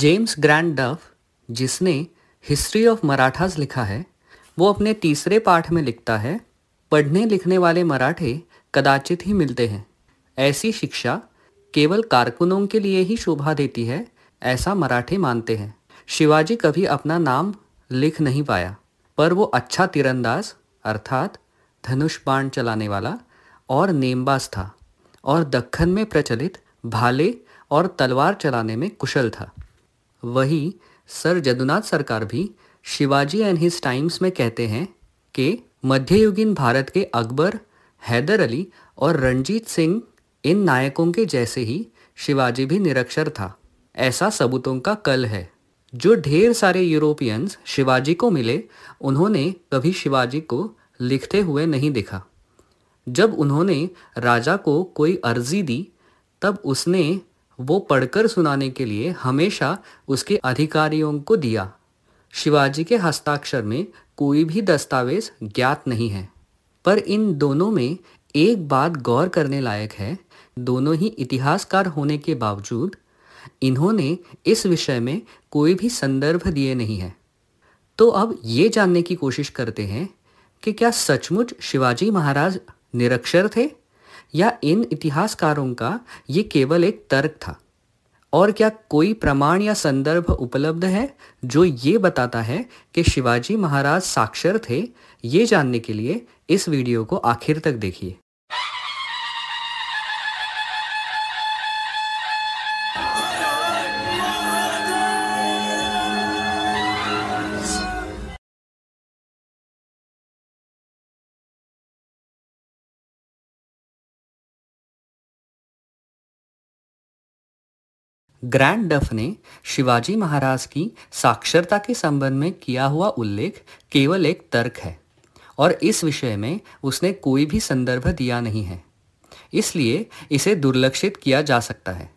James grand डफ जिसने history of Marathas लिखा है वो अपने तीसरे पाठ में लिखता है पढ़ने लिखने वाले मराठे कदाचित ही मिलते हैं ऐसी शिक्षा केवल कारकुनों के लिए ही शोभा देती है ऐसा मराठे मानते हैं शिवाजी कभी अपना नाम लिख नहीं पाया पर वो अच्छा तीरंदाज अर्थात धनुष बाण चलाने वाला और नेमबाज था और दक्खन में प्रचलित भाले और तलवार चलाने में कुशल था वही सर जदुनाथ सरकार भी शिवाजी एंड हिज टाइम्स में कहते हैं कि मध्ययुगीन भारत के अकबर हैदर अली और रणजीत सिंह इन नायकों के जैसे ही शिवाजी भी निरक्षर था ऐसा सबूतों का कल है जो ढेर सारे यूरोपियंस शिवाजी को मिले उन्होंने कभी शिवाजी को लिखते हुए नहीं देखा जब उन्होंने राजा को कोई अर्जी दी तब उसने वो पढ़कर सुनाने के लिए हमेशा उसके अधिकारियों को दिया शिवाजी के हस्ताक्षर में कोई भी दस्तावेज ज्ञात नहीं है पर इन दोनों में एक बात गौर करने लायक है दोनों ही इतिहासकार होने के बावजूद इन्होंने इस विषय में कोई भी संदर्भ दिए नहीं है तो अब ये जानने की कोशिश करते हैं कि क्या सचमुच शिवाजी महाराज निरक्षर थे या इन इतिहासकारों का ये केवल एक तर्क था और क्या कोई प्रमाण या संदर्भ उपलब्ध है जो ये बताता है कि शिवाजी महाराज साक्षर थे ये जानने के लिए इस वीडियो को आखिर तक देखिए ग्रैंड डफ ने शिवाजी महाराज की साक्षरता के संबंध में किया हुआ उल्लेख केवल एक तर्क है और इस विषय में उसने कोई भी संदर्भ दिया नहीं है इसलिए इसे दुर्लक्षित किया जा सकता है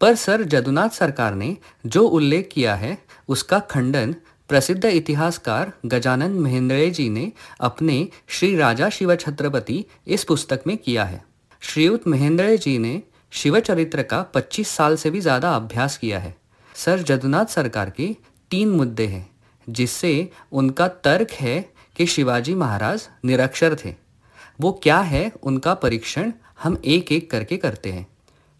पर सर जदुनाथ सरकार ने जो उल्लेख किया है उसका खंडन प्रसिद्ध इतिहासकार गजानन महेंद्रे जी ने अपने श्री राजा शिव छत्रपति इस पुस्तक में किया है श्रीयुत महेंद्रे जी ने शिव चरित्र का 25 साल से भी ज़्यादा अभ्यास किया है सर जदुनाथ सरकार के तीन मुद्दे हैं जिससे उनका तर्क है कि शिवाजी महाराज निरक्षर थे वो क्या है उनका परीक्षण हम एक एक करके करते हैं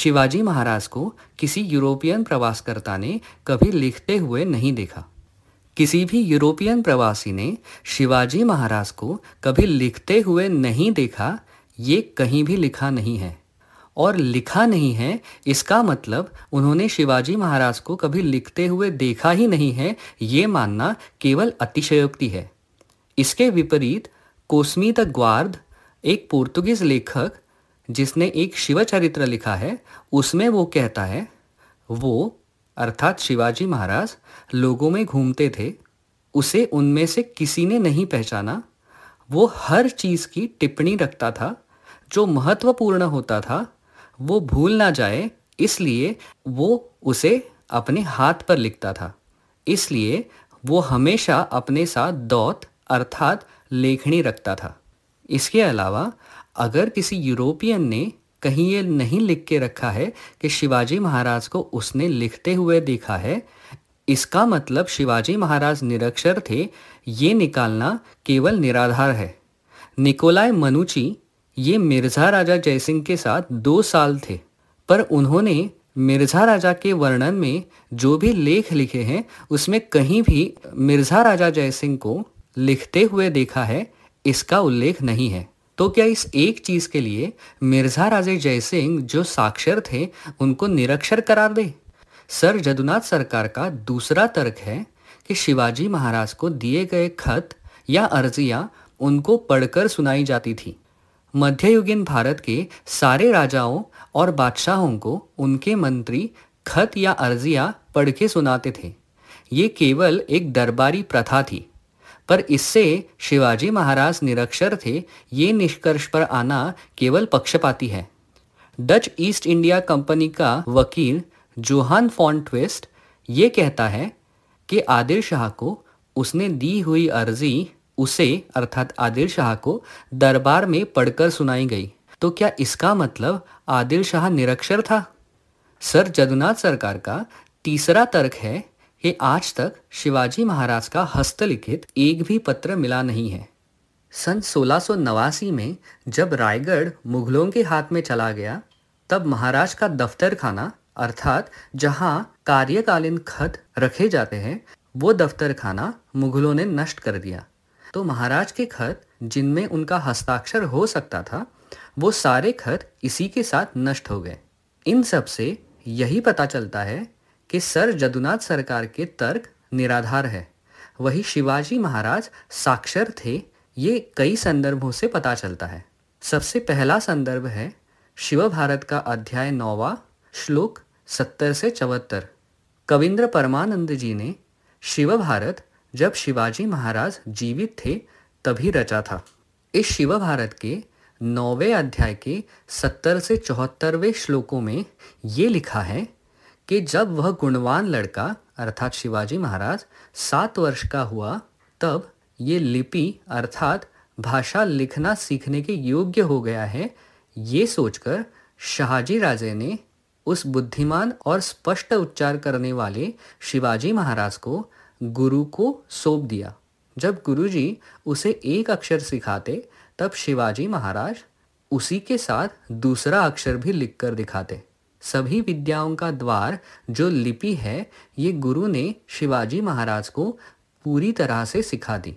शिवाजी महाराज को किसी यूरोपियन प्रवासकर्ता ने कभी लिखते हुए नहीं देखा किसी भी यूरोपियन प्रवासी ने शिवाजी महाराज को कभी लिखते हुए नहीं देखा ये कहीं भी लिखा नहीं है और लिखा नहीं है इसका मतलब उन्होंने शिवाजी महाराज को कभी लिखते हुए देखा ही नहीं है ये मानना केवल अतिशयोक्ति है इसके विपरीत कोस्मी द ग्वार्द एक पोर्तुगीज लेखक जिसने एक शिवचरित्र लिखा है उसमें वो कहता है वो अर्थात शिवाजी महाराज लोगों में घूमते थे उसे उनमें से किसी ने नहीं पहचाना वो हर चीज़ की टिप्पणी रखता था जो महत्वपूर्ण होता था वो भूल ना जाए इसलिए वो उसे अपने हाथ पर लिखता था इसलिए वो हमेशा अपने साथ दौत अर्थात लेखनी रखता था इसके अलावा अगर किसी यूरोपियन ने कहीं ये नहीं लिख के रखा है कि शिवाजी महाराज को उसने लिखते हुए देखा है इसका मतलब शिवाजी महाराज निरक्षर थे ये निकालना केवल निराधार है निकोलाय मनुची ये मिर्ज़ा राजा जयसिंह के साथ दो साल थे पर उन्होंने मिर्ज़ा राजा के वर्णन में जो भी लेख लिखे हैं उसमें कहीं भी मिर्ज़ा राजा जयसिंह को लिखते हुए देखा है इसका उल्लेख नहीं है तो क्या इस एक चीज़ के लिए मिर्ज़ा राजे जयसिंह जो साक्षर थे उनको निरक्षर करार दे सर जदुनाथ सरकार का दूसरा तर्क है कि शिवाजी महाराज को दिए गए खत या अर्जियां उनको पढ़कर सुनाई जाती थी मध्ययुगीन भारत के सारे राजाओं और बादशाहों को उनके मंत्री खत या अर्जियां पढ़ के सुनाते थे ये केवल एक दरबारी प्रथा थी पर इससे शिवाजी महाराज निरक्षर थे ये निष्कर्ष पर आना केवल पक्षपाती है डच ईस्ट इंडिया कंपनी का वकील जोहान ट्विस्ट ये कहता है कि आदिल शाह को उसने दी हुई अर्जी उसे अर्थात आदिल शाह को दरबार में पढ़कर सुनाई गई तो क्या इसका मतलब आदिल शाह निरक्षर था सर जदुनाथ सरकार का तीसरा तर्क है कि आज तक शिवाजी महाराज का हस्तलिखित एक भी पत्र मिला नहीं है सन सोलह में जब रायगढ़ मुगलों के हाथ में चला गया तब महाराज का दफ्तर खाना अर्थात जहाँ कार्यकालीन खत रखे जाते हैं वो दफ्तर खाना मुगलों ने नष्ट कर दिया तो महाराज के खत जिनमें उनका हस्ताक्षर हो सकता था वो सारे खत इसी के साथ नष्ट हो गए इन सब से यही पता चलता है कि सर जदुनाथ सरकार के तर्क निराधार है वही शिवाजी महाराज साक्षर थे ये कई संदर्भों से पता चलता है सबसे पहला संदर्भ है शिव भारत का अध्याय नौवा श्लोक सत्तर से चौहत्तर कविंद्र परमानंद जी ने शिव भारत जब शिवाजी महाराज जीवित थे तभी रचा था इस शिव भारत के नौवे अध्याय के सत्तर से चौहत्तरवें श्लोकों में ये लिखा है कि जब वह गुणवान लड़का अर्थात शिवाजी महाराज सात वर्ष का हुआ तब ये लिपि अर्थात भाषा लिखना सीखने के योग्य हो गया है ये सोचकर शाहजी राजे ने उस बुद्धिमान और स्पष्ट उच्चार करने वाले शिवाजी महाराज को गुरु को सौंप दिया जब गुरुजी उसे एक अक्षर सिखाते तब शिवाजी महाराज उसी के साथ दूसरा अक्षर भी लिखकर दिखाते सभी विद्याओं का द्वार जो लिपि है ये गुरु ने शिवाजी महाराज को पूरी तरह से सिखा दी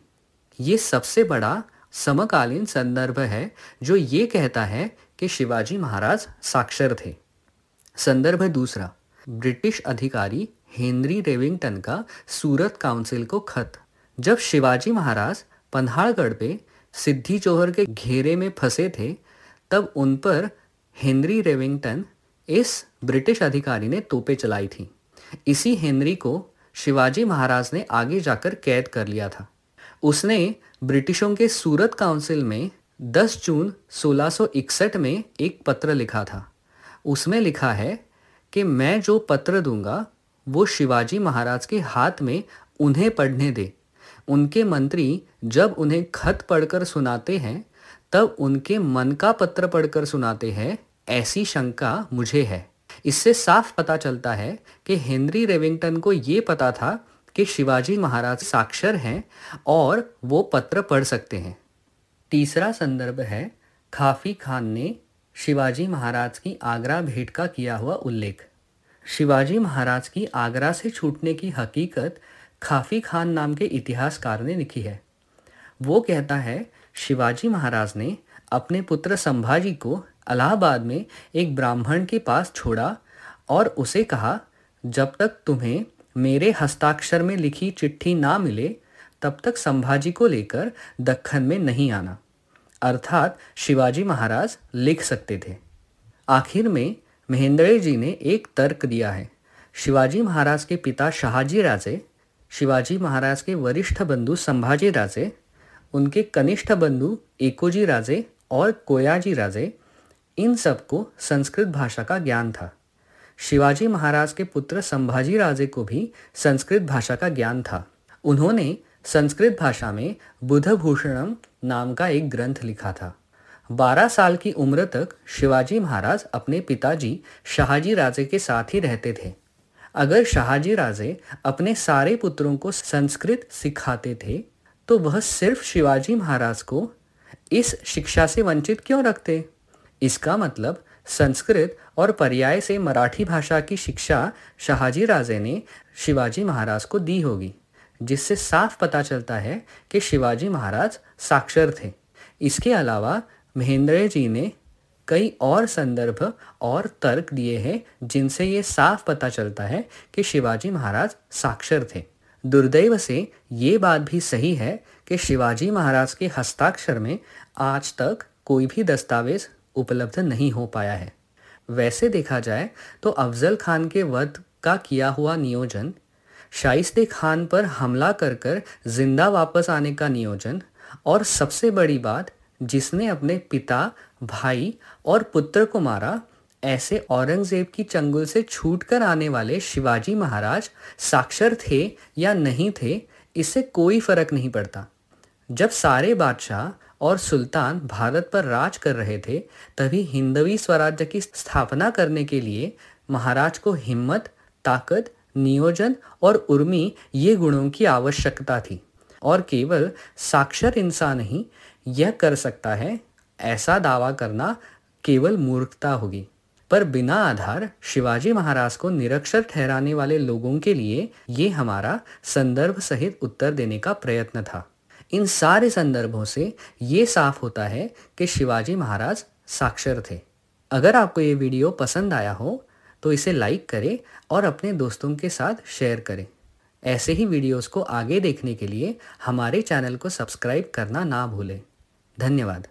ये सबसे बड़ा समकालीन संदर्भ है जो ये कहता है कि शिवाजी महाराज साक्षर थे संदर्भ दूसरा ब्रिटिश अधिकारी हेनरी रेविंगटन का सूरत काउंसिल को खत जब शिवाजी महाराज पन्हाड़गढ़ पे सिद्धि जौहर के घेरे में फंसे थे तब उन पर हेनरी रेविंगटन इस ब्रिटिश अधिकारी ने तोपे चलाई थी इसी हेनरी को शिवाजी महाराज ने आगे जाकर कैद कर लिया था उसने ब्रिटिशों के सूरत काउंसिल में 10 जून 1661 में एक पत्र लिखा था उसमें लिखा है कि मैं जो पत्र दूंगा वो शिवाजी महाराज के हाथ में उन्हें पढ़ने दे उनके मंत्री जब उन्हें खत पढ़कर सुनाते हैं तब उनके मन का पत्र पढ़कर सुनाते हैं ऐसी शंका मुझे है इससे साफ पता चलता है कि हेनरी रेविंगटन को ये पता था कि शिवाजी महाराज साक्षर हैं और वो पत्र पढ़ सकते हैं तीसरा संदर्भ है खाफी खान ने शिवाजी महाराज की आगरा भेंट का किया हुआ उल्लेख शिवाजी महाराज की आगरा से छूटने की हकीकत खाफी खान नाम के इतिहासकार ने लिखी है वो कहता है शिवाजी महाराज ने अपने पुत्र संभाजी को अलाहाबाद में एक ब्राह्मण के पास छोड़ा और उसे कहा जब तक तुम्हें मेरे हस्ताक्षर में लिखी चिट्ठी ना मिले तब तक संभाजी को लेकर दखन में नहीं आना अर्थात शिवाजी महाराज लिख सकते थे आखिर में महेंद्रे जी ने एक तर्क दिया है शिवाजी महाराज के पिता शाहजी राजे शिवाजी महाराज के वरिष्ठ बंधु संभाजी राजे उनके कनिष्ठ बंधु एकोजी राजे और कोयाजी राजे इन सबको संस्कृत भाषा का ज्ञान था शिवाजी महाराज के पुत्र संभाजी राजे को भी संस्कृत भाषा का ज्ञान था उन्होंने संस्कृत भाषा में बुधभूषणम नाम का एक ग्रंथ लिखा था 12 साल की उम्र तक शिवाजी महाराज अपने पिताजी शाहजी राजे के साथ ही रहते थे अगर शाहजी राजे अपने सारे पुत्रों को संस्कृत सिखाते थे तो वह सिर्फ शिवाजी महाराज को इस शिक्षा से वंचित क्यों रखते इसका मतलब संस्कृत और पर्याय से मराठी भाषा की शिक्षा शाहजी राजे ने शिवाजी महाराज को दी होगी जिससे साफ पता चलता है कि शिवाजी महाराज साक्षर थे इसके अलावा महेंद्र जी ने कई और संदर्भ और तर्क दिए हैं जिनसे ये साफ पता चलता है कि शिवाजी महाराज साक्षर थे दुर्दैव से ये बात भी सही है कि शिवाजी महाराज के हस्ताक्षर में आज तक कोई भी दस्तावेज उपलब्ध नहीं हो पाया है वैसे देखा जाए तो अफजल खान के वध का किया हुआ नियोजन शाइस्ते खान पर हमला कर कर जिंदा वापस आने का नियोजन और सबसे बड़ी बात जिसने अपने पिता भाई और पुत्र को मारा ऐसे औरंगजेब की चंगुल से छूटकर आने वाले शिवाजी महाराज साक्षर थे या नहीं थे इससे कोई फर्क नहीं पड़ता जब सारे बादशाह और सुल्तान भारत पर राज कर रहे थे तभी हिंदवी स्वराज्य की स्थापना करने के लिए महाराज को हिम्मत ताकत नियोजन और उर्मी ये गुणों की आवश्यकता थी और केवल साक्षर इंसान ही यह कर सकता है ऐसा दावा करना केवल मूर्खता होगी पर बिना आधार शिवाजी महाराज को निरक्षर ठहराने वाले लोगों के लिए ये हमारा संदर्भ सहित उत्तर देने का प्रयत्न था इन सारे संदर्भों से ये साफ होता है कि शिवाजी महाराज साक्षर थे अगर आपको ये वीडियो पसंद आया हो तो इसे लाइक करें और अपने दोस्तों के साथ शेयर करें ऐसे ही वीडियोस को आगे देखने के लिए हमारे चैनल को सब्सक्राइब करना ना भूलें धन्यवाद